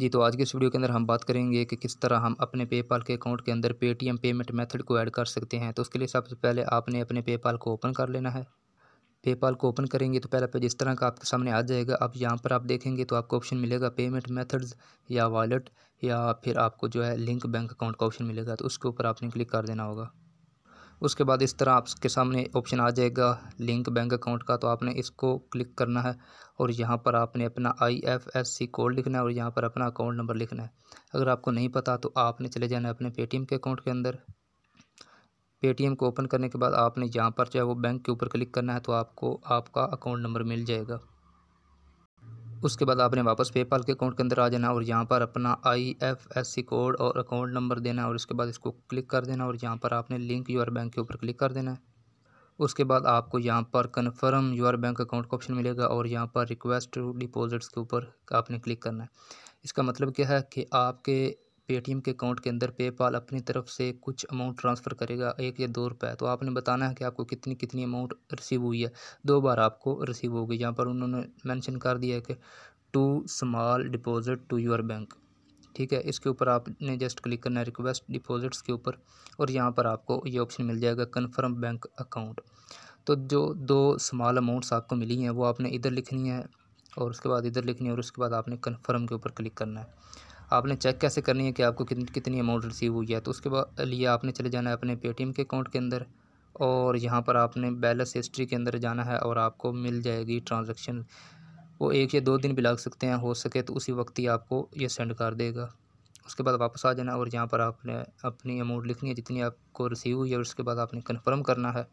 जी तो आज के इस वीडियो के अंदर हम बात करेंगे कि किस तरह हम अपने पेपाल के अकाउंट के अंदर पेटीएम पेमेंट मेथड को ऐड कर सकते हैं तो उसके लिए सबसे पहले आपने अपने पेपाल को ओपन कर लेना है पेपाल को ओपन करेंगे तो पहला पेज इस तरह का आपके सामने आ जाएगा अब यहाँ पर आप देखेंगे तो आपको ऑप्शन मिलेगा पेमेंट मेथड्स या वॉलेट या फिर आपको जो है लिंक बैंक अकाउंट का ऑप्शन मिलेगा तो उसके ऊपर आपने क्लिक कर देना होगा उसके बाद इस तरह आपके सामने ऑप्शन आ जाएगा लिंक बैंक अकाउंट का तो आपने इसको क्लिक करना है और यहाँ पर आपने अपना I F S C code लिखना है और यहाँ पर अपना अकाउंट नंबर लिखना है अगर आपको नहीं पता तो आपने चले जाना है अपने पेटीएम के अकाउंट के अंदर पेटीएम को ओपन करने के बाद आपने यहाँ पर जो है वो बैंक के ऊपर क्लिक करना है तो आपको आपका अकाउंट नंबर मिल जाएगा उसके बाद आपने वापस पेपाल के अकाउंट के अंदर आ जाना और यहाँ पर अपना I F S C code और अकाउंट नंबर देना और उसके बाद इसको क्लिक कर देना और यहाँ पर आपने लिंक यूर बैंक के ऊपर क्लिक कर देना है उसके बाद आपको यहाँ पर कन्फर्म यूर बैंक अकाउंट का ऑप्शन मिलेगा और यहाँ पर रिक्वेस्ट टू डिपॉजिट्स के ऊपर आपने क्लिक करना है इसका मतलब क्या है कि आपके पेटीएम के अकाउंट के अंदर पेपाल अपनी तरफ से कुछ अमाउंट ट्रांसफ़र करेगा एक या दो रुपए तो आपने बताना है कि आपको कितनी कितनी अमाउंट रिसीव हुई है दो बार आपको रिसीव होगी यहाँ पर उन्होंने मेंशन कर दिया है कि two small deposit to your bank ठीक है इसके ऊपर आपने जस्ट क्लिक करना है रिक्वेस्ट डिपॉजिट्स के ऊपर और यहाँ पर आपको ये ऑप्शन मिल जाएगा कन्फर्म बैंक अकाउंट तो जो दो स्मॉल अमाउंट्स आपको मिली हैं वो आपने इधर लिखनी है और उसके बाद इधर लिखनी है और उसके बाद आपने कन्फर्म के ऊपर क्लिक करना है आपने चेक कैसे करनी है कि आपको कितन, कितनी अमाउंट रिसीव हुई है तो उसके लिए आपने चले जाना है अपने पेटीएम के अकाउंट के अंदर और यहाँ पर आपने बैलेंस हिस्ट्री के अंदर जाना है और आपको मिल जाएगी ट्रांजेक्शन वो एक या दो दिन भी लग सकते हैं हो सके तो उसी वक्त ही आपको ये सेंड कर देगा उसके बाद वापस आ जाना और यहाँ पर आपने अपनी अमाउंट लिखनी है जितनी आपको रिसीव हुई है और उसके बाद आपने कन्फर्म करना है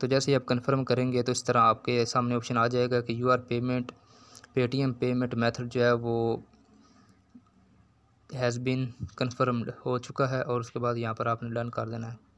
तो जैसे ही आप कन्फर्म करेंगे तो इस तरह आपके सामने ऑप्शन आ जाएगा कि your payment Paytm payment method जो है वो हैज़ बीन कन्फर्म्ड हो चुका है और उसके बाद यहाँ पर आपने डन कर देना है